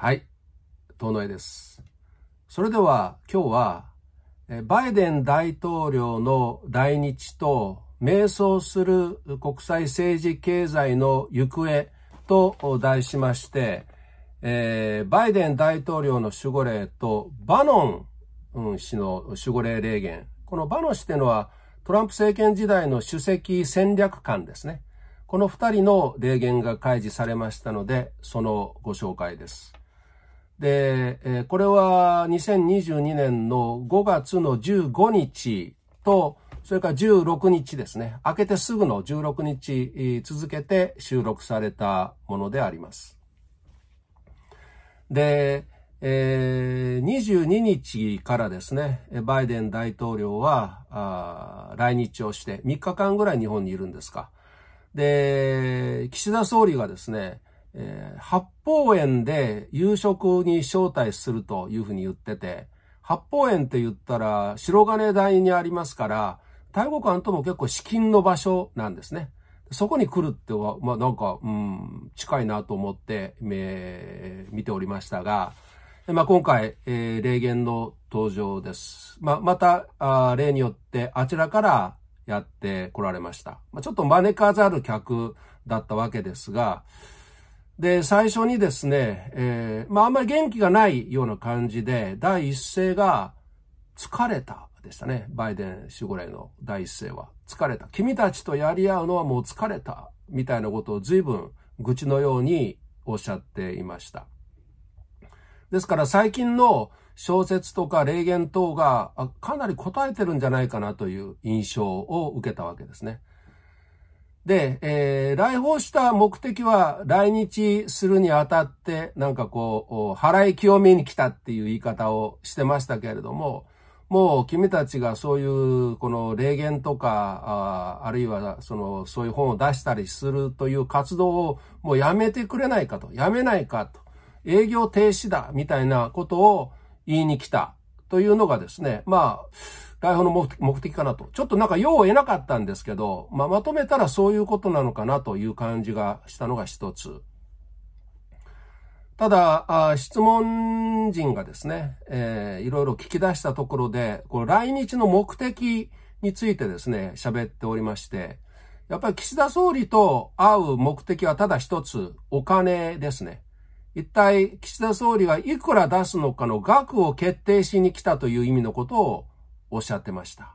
はい、遠野絵です。それでは今日は、バイデン大統領の来日と、迷走する国際政治経済の行方と題しまして、えー、バイデン大統領の守護霊とバノン氏の守護霊霊言。このバノン氏というのはトランプ政権時代の首席戦略官ですね。この二人の霊言が開示されましたので、そのご紹介です。で、えこれは2022年の5月の15日と、それから16日ですね。明けてすぐの16日、続けて収録されたものであります。で、えー、22日からですね、バイデン大統領は来日をして3日間ぐらい日本にいるんですか。で、岸田総理がですね、えー、八方園で夕食に招待するというふうに言ってて、八方園って言ったら白金台にありますから、太国館とも結構資金の場所なんですね。そこに来るっては、まあなんか、うん、近いなと思って、えー、見ておりましたが、まあ、今回、えー、霊言の登場です。まあ、またあ、例によってあちらからやって来られました。まあ、ちょっと招かざる客だったわけですが、で、最初にですね、えー、まあ、あんまり元気がないような感じで、第一声が、疲れたでしたね。バイデン氏ぐらの第一声は。疲れた。君たちとやり合うのはもう疲れた。みたいなことを随分愚痴のようにおっしゃっていました。ですから最近の小説とか霊言等がかなり答えてるんじゃないかなという印象を受けたわけですね。で、えー、来訪した目的は来日するにあたって、なんかこう、払い清めに来たっていう言い方をしてましたけれども、もう君たちがそういうこの霊言とか、ああるいはそのそういう本を出したりするという活動をもうやめてくれないかと、やめないかと、営業停止だみたいなことを言いに来たというのがですね、まあ、台本の目的かなと。ちょっとなんか用を得なかったんですけど、まあ、まとめたらそういうことなのかなという感じがしたのが一つ。ただ、質問人がですね、えー、いろいろ聞き出したところで、この来日の目的についてですね、喋っておりまして、やっぱり岸田総理と会う目的はただ一つ、お金ですね。一体岸田総理がいくら出すのかの額を決定しに来たという意味のことをおっしゃってました。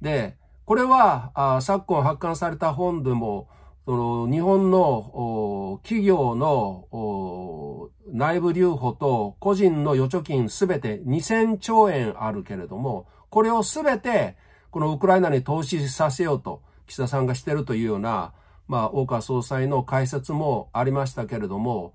で、これは、昨今発刊された本でも、その日本の企業の内部留保と個人の預貯金すべて2000兆円あるけれども、これをすべてこのウクライナに投資させようと岸田さんがしてるというような、まあ、大川総裁の解説もありましたけれども、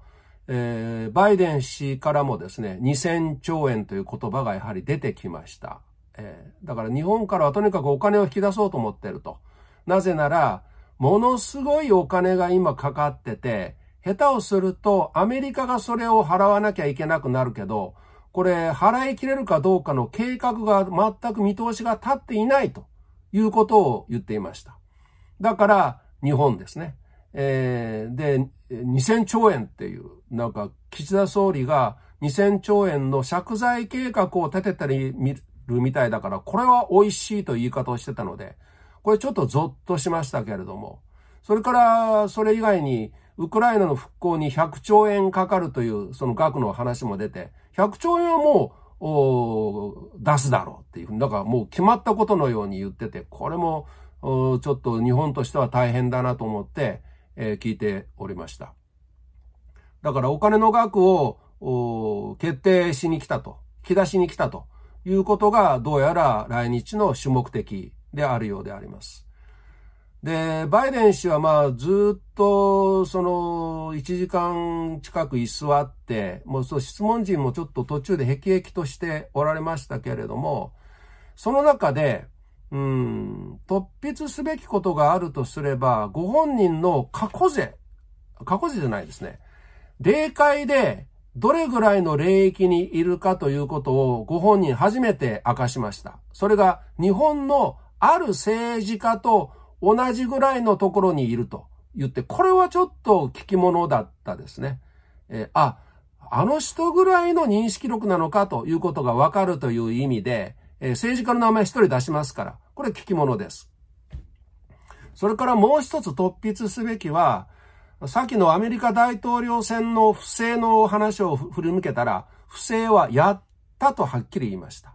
えー、バイデン氏からもですね、2000兆円という言葉がやはり出てきました。えー、だから日本からはとにかくお金を引き出そうと思ってると。なぜなら、ものすごいお金が今かかってて、下手をするとアメリカがそれを払わなきゃいけなくなるけど、これ払い切れるかどうかの計画が全く見通しが立っていないということを言っていました。だから日本ですね。えー、で、2000兆円っていう、なんか岸田総理が2000兆円の借財計画を立てたり、るみたいだから、これは美味しいという言い方をしてたので、これちょっとゾッとしましたけれども、それから、それ以外に、ウクライナの復興に100兆円かかるという、その額の話も出て、100兆円はもう、出すだろうっていうふうに、だからもう決まったことのように言ってて、これも、ちょっと日本としては大変だなと思って、えー、聞いておりました。だからお金の額を決定しに来たと、引き出しに来たということが、どうやら来日の主目的であるようであります。で、バイデン氏はまあずっとその1時間近く居座って、もうそう質問陣もちょっと途中でへきへきとしておられましたけれども、その中で、うん、突筆すべきことがあるとすれば、ご本人の過去税、過去税じゃないですね。霊界でどれぐらいの領域にいるかということをご本人初めて明かしました。それが日本のある政治家と同じぐらいのところにいると言って、これはちょっと聞き物だったですね。えー、あ、あの人ぐらいの認識力なのかということがわかるという意味で、えー、政治家の名前一人出しますから、これ聞き物です。それからもう一つ突筆すべきは、さっきのアメリカ大統領選の不正の話を振り向けたら、不正はやったとはっきり言いました。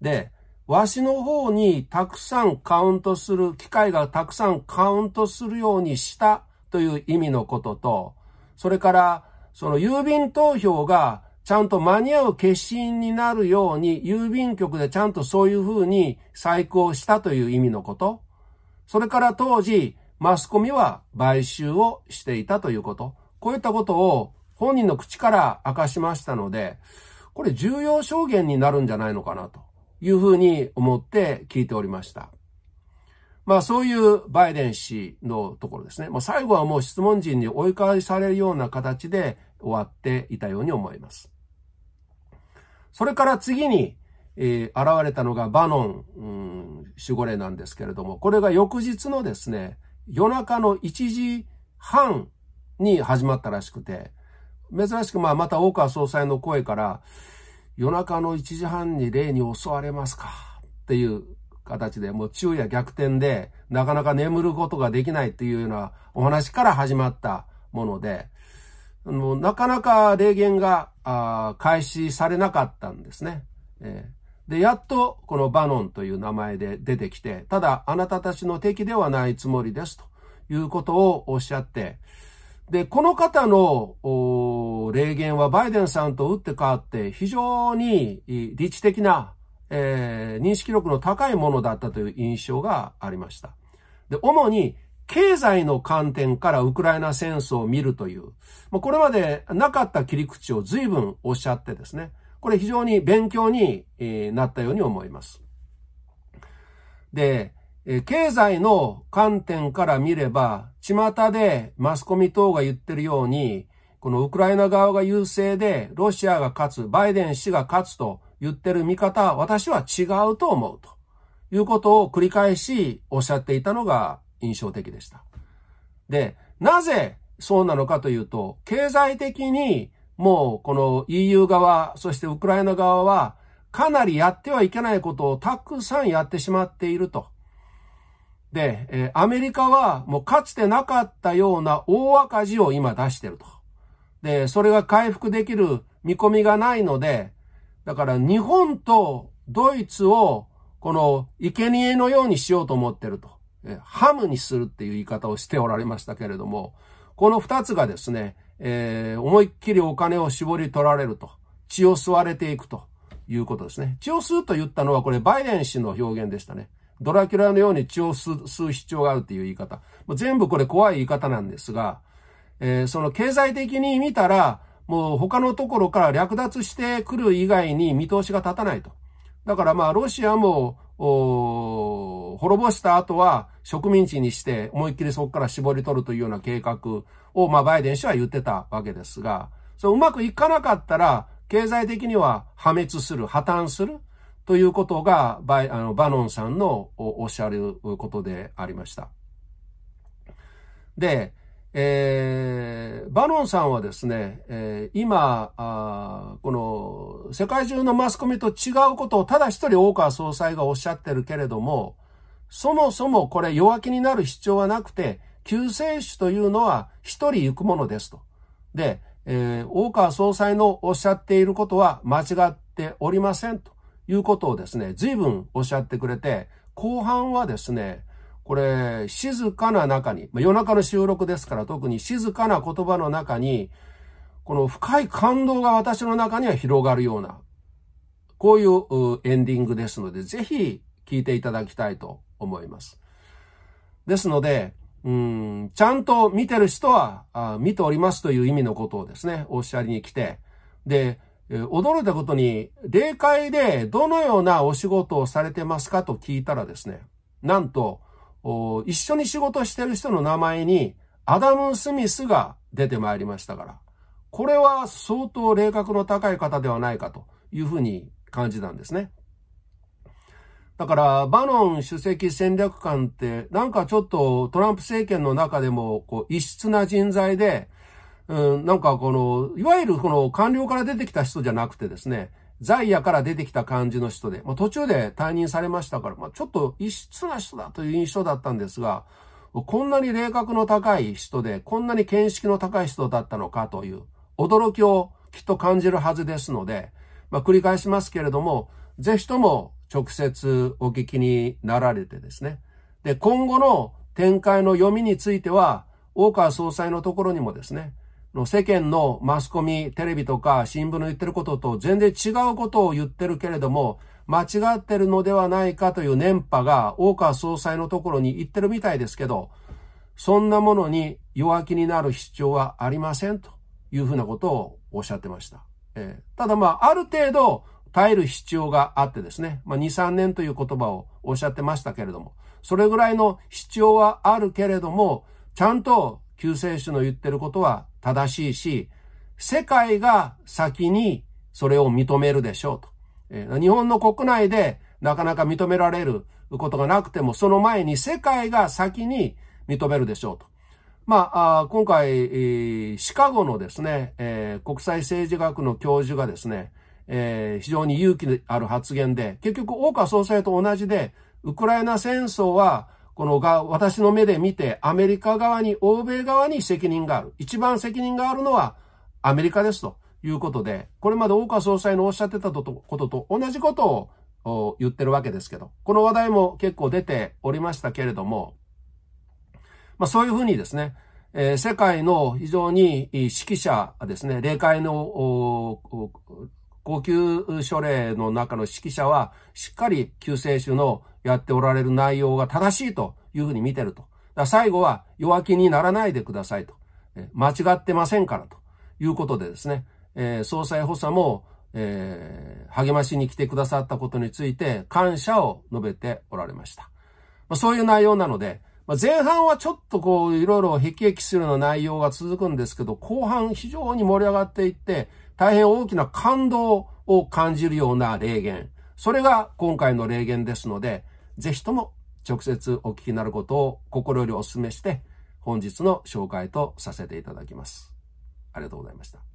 で、わしの方にたくさんカウントする、機械がたくさんカウントするようにしたという意味のことと、それから、その郵便投票がちゃんと間に合う決心になるように、郵便局でちゃんとそういうふうに細工をしたという意味のこと。それから当時、マスコミは買収をしていたということ。こういったことを本人の口から明かしましたので、これ重要証言になるんじゃないのかなというふうに思って聞いておりました。まあそういうバイデン氏のところですね。もう最後はもう質問陣に追い返されるような形で終わっていたように思います。それから次に、えー、現れたのがバノン、うん、守護霊なんですけれども、これが翌日のですね、夜中の1時半に始まったらしくて、珍しくまあまた大川総裁の声から、夜中の1時半に霊に襲われますかっていう形で、もう昼夜逆転で、なかなか眠ることができないっていうようなお話から始まったもので、なかなか霊言が開始されなかったんですね。えーで、やっとこのバノンという名前で出てきて、ただあなたたちの敵ではないつもりですということをおっしゃって、で、この方の霊言はバイデンさんと打って変わって非常に理知的な、えー、認識力の高いものだったという印象がありました。で、主に経済の観点からウクライナ戦争を見るという、まあ、これまでなかった切り口を随分おっしゃってですね、これ非常に勉強になったように思います。で、経済の観点から見れば、巷でマスコミ等が言ってるように、このウクライナ側が優勢で、ロシアが勝つ、バイデン氏が勝つと言ってる見方は私は違うと思うということを繰り返しおっしゃっていたのが印象的でした。で、なぜそうなのかというと、経済的にもうこの EU 側、そしてウクライナ側は、かなりやってはいけないことをたくさんやってしまっていると。で、えアメリカはもうかつてなかったような大赤字を今出してると。で、それが回復できる見込みがないので、だから日本とドイツをこの生贄のようにしようと思ってると。ハムにするっていう言い方をしておられましたけれども、この二つがですね、えー、思いっきりお金を絞り取られると。血を吸われていくということですね。血を吸うと言ったのは、これバイデン氏の表現でしたね。ドラキュラのように血を吸う必要があるという言い方。全部これ怖い言い方なんですが、えー、その経済的に見たら、もう他のところから略奪してくる以外に見通しが立たないと。だからまあ、ロシアも、滅ぼした後は植民地にして思いっきりそこから絞り取るというような計画を、まあ、バイデン氏は言ってたわけですが、そううまくいかなかったら、経済的には破滅する、破綻するということが、バイ、あのバノンさんのおっしゃることでありました。で、えー、バノンさんはですね、えー、今あ、この世界中のマスコミと違うことをただ一人大川総裁がおっしゃってるけれども、そもそもこれ弱気になる必要はなくて、救世主というのは一人行くものですと。で、えー、大川総裁のおっしゃっていることは間違っておりませんということをですね、随分おっしゃってくれて、後半はですね、これ、静かな中に、夜中の収録ですから特に静かな言葉の中に、この深い感動が私の中には広がるような、こういうエンディングですので、ぜひ聞いていただきたいと思います。ですので、うん、ちゃんと見てる人はあ見ておりますという意味のことをですね、おっしゃりに来て、で、驚いたことに、霊界でどのようなお仕事をされてますかと聞いたらですね、なんと、一緒に仕事してる人の名前に、アダム・スミスが出てまいりましたから、これは相当霊格の高い方ではないかというふうに感じたんですね。だから、バノン主席戦略官って、なんかちょっとトランプ政権の中でも、こう、異質な人材で、うん、なんかこの、いわゆるこの官僚から出てきた人じゃなくてですね、在野から出てきた感じの人で、まあ、途中で退任されましたから、まあ、ちょっと異質な人だという印象だったんですが、こんなに霊格の高い人で、こんなに見識の高い人だったのかという、驚きをきっと感じるはずですので、まあ、繰り返しますけれども、ぜひとも直接お聞きになられてですね。で、今後の展開の読みについては、大川総裁のところにもですね、世間のマスコミ、テレビとか新聞の言ってることと全然違うことを言ってるけれども、間違ってるのではないかという年波が大川総裁のところに行ってるみたいですけど、そんなものに弱気になる必要はありませんというふうなことをおっしゃってました。えー、ただまあ、ある程度耐える必要があってですね、まあ、2、3年という言葉をおっしゃってましたけれども、それぐらいの必要はあるけれども、ちゃんと救世主の言ってることは正しいし、世界が先にそれを認めるでしょうと。日本の国内でなかなか認められることがなくても、その前に世界が先に認めるでしょうと。まあ、今回、シカゴのですね、国際政治学の教授がですね、えー、非常に勇気のある発言で、結局、大川総裁と同じで、ウクライナ戦争は、このが、私の目で見て、アメリカ側に、欧米側に責任がある。一番責任があるのは、アメリカですということで、これまで大川総裁のおっしゃってたことと同じことを言ってるわけですけど、この話題も結構出ておりましたけれども、まあそういうふうにですね、えー、世界の非常に指揮者ですね、霊界の高級書令の中の指揮者は、しっかり救世主のやっておられる内容が正しいというふうに見てると。最後は弱気にならないでくださいと。間違ってませんからということでですね、えー、総裁補佐も、えー、励ましに来てくださったことについて感謝を述べておられました。まあ、そういう内容なので、まあ、前半はちょっとこういろいろ辟易するような内容が続くんですけど、後半非常に盛り上がっていって、大変大きな感動を感じるような霊言。それが今回の霊言ですので、ぜひとも直接お聞きになることを心よりお勧めして、本日の紹介とさせていただきます。ありがとうございました。